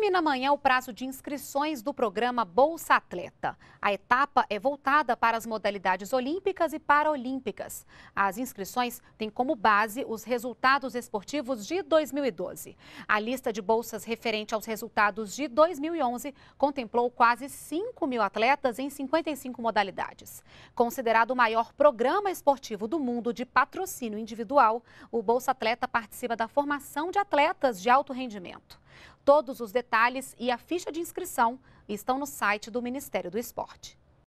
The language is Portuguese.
Termina amanhã o prazo de inscrições do programa Bolsa Atleta. A etapa é voltada para as modalidades olímpicas e paralímpicas. As inscrições têm como base os resultados esportivos de 2012. A lista de bolsas referente aos resultados de 2011 contemplou quase 5 mil atletas em 55 modalidades. Considerado o maior programa esportivo do mundo de patrocínio individual, o Bolsa Atleta participa da formação de atletas de alto rendimento. Todos os detalhes e a ficha de inscrição estão no site do Ministério do Esporte.